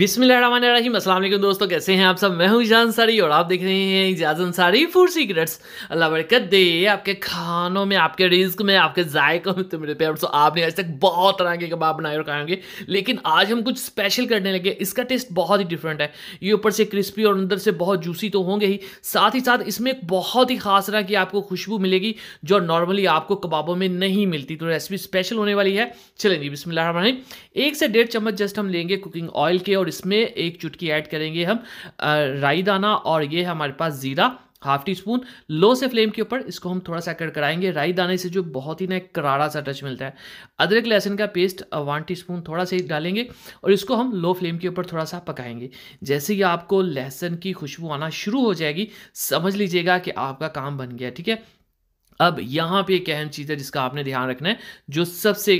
बिस्मिल्लाम असलम दोस्तों कैसे हैं आप सब मैं हूं इजाज अंसारी और आप देख रहे हैं इजाज अंसारी फूड सीक्रेट्स अल्लाह बरकत दे आपके खानों में आपके रिस्क में आपके जायकों में तो मेरे प्यार सो आपने आज तक बहुत तरह के कबाब बनाए और खाएंगे लेकिन आज हम कुछ स्पेशल करने लगे इसका टेस्ट बहुत ही डिफरेंट है ये ऊपर से क्रिस्पी और अंदर से बहुत जूसी तो होंगे ही साथ ही साथ इसमें एक बहुत ही खास तरह की आपको खुशबू मिलेगी जो नॉर्मली आपको कबाबों में नहीं मिलती तो रेसिपी स्पेशल होने वाली है चलेंगे बिस्मिल्लाम एक से डेढ़ चम्मच जस्ट हम लेंगे कुकिंग ऑयल के और इसमें एक चुटकी ऐड करेंगे हम राई दाना और ये हमारे पास ज़ीरा हाफ टी स्पून लो से फ्लेम के ऊपर इसको हम थोड़ा सा कड़कड़ाएंगे राई दाने से जो बहुत ही ना करारा सा टच मिलता है अदरक लहसुन का पेस्ट वन टी स्पून थोड़ा सा डालेंगे और इसको हम लो फ्लेम के ऊपर थोड़ा सा पकाएंगे जैसे ही आपको लहसुन की खुशबू आना शुरू हो जाएगी समझ लीजिएगा कि आपका काम बन गया ठीक है अब यहाँ पे एक अहम चीज़ है जिसका आपने ध्यान रखना है जो सबसे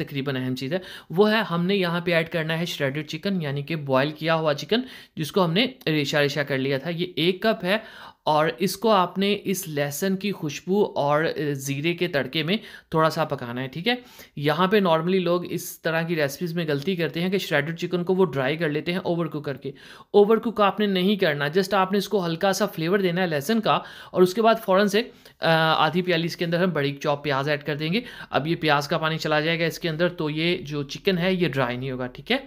तकरीबन अहम चीज़ है वो है हमने यहाँ पे ऐड करना है श्रेडेड चिकन यानी कि बॉयल किया हुआ चिकन जिसको हमने रेशा रेशा कर लिया था ये एक कप है और इसको आपने इस लहसुन की खुशबू और ज़ीरे के तड़के में थोड़ा सा पकाना है ठीक है यहाँ पे नॉर्मली लोग इस तरह की रेसिपीज़ में गलती करते हैं कि श्रेडेड चिकन को वो ड्राई कर लेते हैं ओवर कुक करके ओवर कुक आपने नहीं करना जस्ट आपने इसको हल्का सा फ्लेवर देना है लहसुन का और उसके बाद फ़ौरन से आधी प्याली इसके अंदर हम बड़ी चॉप प्याज ऐड कर देंगे अब ये प्याज का पानी चला जाएगा इसके अंदर तो ये जो चिकन है ये ड्राई नहीं होगा ठीक है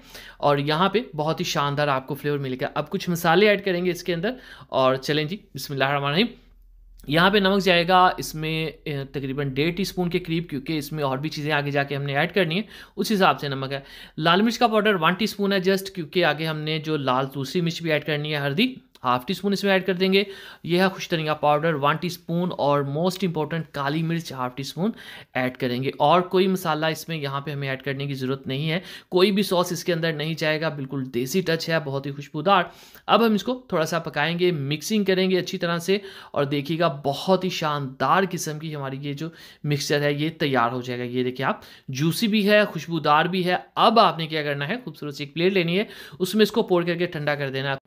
और यहाँ पर बहुत ही शानदार आपको फ्लेवर मिलेगा अब कुछ मसाले ऐड करेंगे इसके अंदर और चलें जी बिसमीम यहाँ पे नमक जाएगा इसमें तकरीबन डेढ़ टी स्पून के करीब क्योंकि इसमें और भी चीज़ें आगे जाके हमने ऐड करनी है उस हिसाब से नमक है लाल मिर्च का पाउडर वन टीस्पून है जस्ट क्योंकि आगे हमने जो लाल दूसरी मिर्च भी ऐड करनी है हल्दी हाफ टी स्पून इसमें ऐड कर देंगे यह है खुश धनिया पाउडर वन टीस्पून और मोस्ट इंपॉर्टेंट काली मिर्च हाफ टी स्पून ऐड करेंगे और कोई मसाला इसमें यहाँ पे हमें ऐड करने की ज़रूरत नहीं है कोई भी सॉस इसके अंदर नहीं जाएगा बिल्कुल देसी टच है बहुत ही खुशबूदार अब हम इसको थोड़ा सा पकाएंगे मिक्सिंग करेंगे अच्छी तरह से और देखिएगा बहुत ही शानदार किस्म की हमारी ये जो मिक्सचर है ये तैयार हो जाएगा ये देखिए आप जूसी भी है खुशबूदार भी है अब आपने क्या करना है खूबसूरत सी एक प्लेट लेनी है उसमें इसको पोड़ करके ठंडा कर देना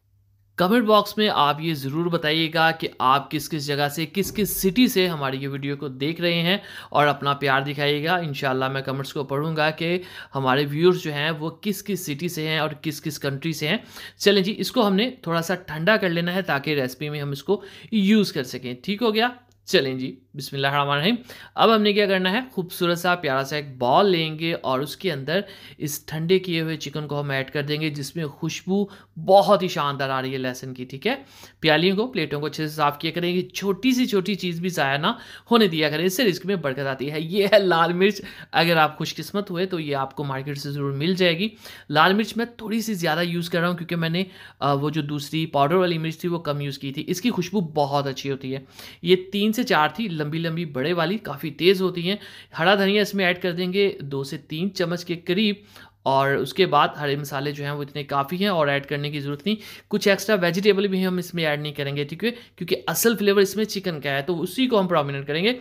कमेंट बॉक्स में आप ये ज़रूर बताइएगा कि आप किस किस जगह से किस किस सिटी से हमारी ये वीडियो को देख रहे हैं और अपना प्यार दिखाइएगा इन मैं कमेंट्स को पढ़ूंगा कि हमारे व्यूअर्स जो हैं वो किस किस सिटी से हैं और किस किस कंट्री से हैं चलें जी इसको हमने थोड़ा सा ठंडा कर लेना है ताकि रेसिपी में हम इसको यूज़ कर सकें ठीक हो गया चलें जी बिसमीम अब हमने क्या करना है खूबसूरत सा प्यारा सा एक बॉल लेंगे और उसके अंदर इस ठंडे किए हुए चिकन को हम ऐड कर देंगे जिसमें खुशबू बहुत ही शानदार आ रही है लहसन की ठीक है प्यालियों को प्लेटों को अच्छे से साफ़ किया करेंगे छोटी सी छोटी चीज़ भी ज़ाया ना होने दिया करें इससे रिस्क में बरकत आती है ये है लाल मिर्च अगर आप खुशकस्मत हुए तो ये आपको मार्केट से ज़रूर मिल जाएगी लाल मिर्च मैं थोड़ी सी ज़्यादा यूज़ कर रहा हूँ क्योंकि मैंने वो जो दूसरी पाउडर वाली मिर्च थी वो कम यूज़ की थी इसकी खुशबू बहुत अच्छी होती है ये तीन से चार थी लंबी लंबी बड़े वाली काफ़ी तेज़ होती हैं हरा धनिया इसमें ऐड कर देंगे दो से तीन चम्मच के करीब और उसके बाद हरे मसाले जो हैं वो इतने काफ़ी हैं और ऐड करने की ज़रूरत नहीं कुछ एक्स्ट्रा वेजिटेबल भी हम इसमें ऐड नहीं करेंगे ठीक है क्योंकि असल फ्लेवर इसमें चिकन का है तो उसी को हम प्रोमिनेंट करेंगे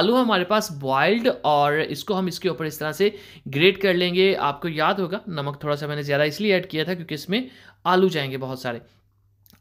आलू हमारे पास बॉयल्ड और इसको हम इसके ऊपर इस तरह से ग्रेट कर लेंगे आपको याद होगा नमक थोड़ा सा मैंने ज़्यादा इसलिए ऐड किया था क्योंकि इसमें आलू जाएंगे बहुत सारे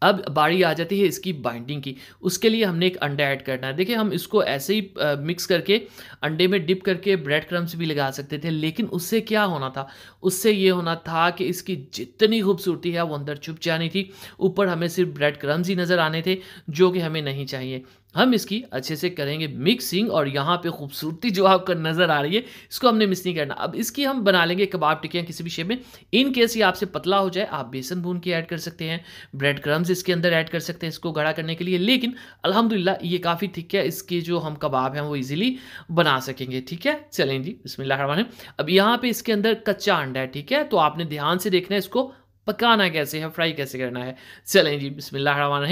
अब बारी आ जाती है इसकी बाइंडिंग की उसके लिए हमने एक अंडा ऐड करना है देखिए हम इसको ऐसे ही मिक्स करके अंडे में डिप करके ब्रेड क्रम्स भी लगा सकते थे लेकिन उससे क्या होना था उससे ये होना था कि इसकी जितनी खूबसूरती है वो अंदर छुप जानी थी ऊपर हमें सिर्फ ब्रेड क्रम्स ही नज़र आने थे जो कि हमें नहीं चाहिए हम इसकी अच्छे से करेंगे मिक्सिंग और यहाँ पे खूबसूरती जो आपको नज़र आ रही है इसको हमने मिस नहीं करना अब इसकी हम बना लेंगे कबाब टिकियाँ किसी भी शेप में इन केस ये आपसे पतला हो जाए आप बेसन भून के ऐड कर सकते हैं ब्रेड क्रम्स इसके अंदर ऐड कर सकते हैं इसको गढ़ा करने के लिए लेकिन अलहमदिल्ला ये काफ़ी थिक है इसके जो हम कबाब हैं वो ईजिली बना सकेंगे ठीक है चलें जी बिसमिल्लामान अब यहाँ पर इसके अंदर कच्चा अंडा है ठीक है तो आपने ध्यान से देखना है इसको पकाना कैसे है फ्राई कैसे करना है चलें जी बिसमिल्लामान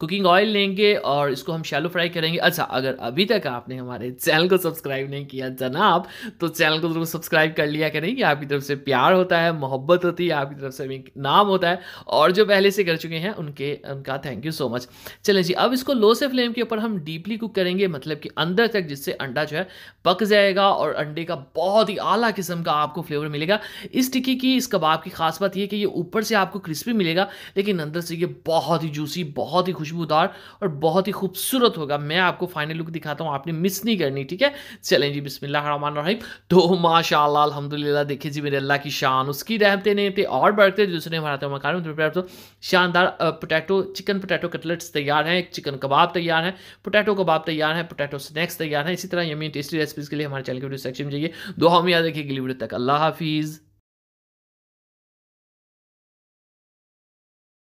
कुकिंग ऑयल लेंगे और इसको हम शैलो फ्राई करेंगे अच्छा अगर अभी तक आपने हमारे चैनल को सब्सक्राइब नहीं किया जनाब तो चैनल को जरूर सब्सक्राइब कर लिया कि आपकी तरफ से प्यार होता है मोहब्बत होती है आपकी तरफ से नाम होता है और जो पहले से कर चुके हैं उनके उनका थैंक यू सो मच चलें जी अब इसको लो से फ्लेम के ऊपर हम डीपली कुक करेंगे मतलब कि अंदर तक जिससे अंडा जो है पक जाएगा और अंडे का बहुत ही आला किस्म का आपको फ्लेवर मिलेगा इस टिक्की की इस कबाब की खास बात यह कि ये ऊपर से आपको क्रिस्पी मिलेगा लेकिन अंदर से ये बहुत ही जूसी बहुत ही खुश खुशबूदार और बहुत ही खूबसूरत होगा मैं आपको फाइनल लुक दिखाता हूँ आपने मिस नहीं करनी ठीक है चलें जी बिस्मिल्लाहमान रहीम तो माशा अलहमदिल्ला देखिए जी मेरे अल्लाह की शान उसकी रहमते नहीं थे और बढ़ते दूसरे हमारा मकान तो शानदार पोटैटो चिकन पोटैटो कटलेट्स तैयार हैं चिकन कबाब तैयार है पोटैटो कबाब तैयार है पोटैटो स्नैक्स तैयार है इसी तरह यमी टेस्टी रेसिपीज़ के लिए हमारे चैनल के वीडियो सेक्शन में जाइए दो हम याद रखिए अगली वीडियो तक अल्लाह हाफिज़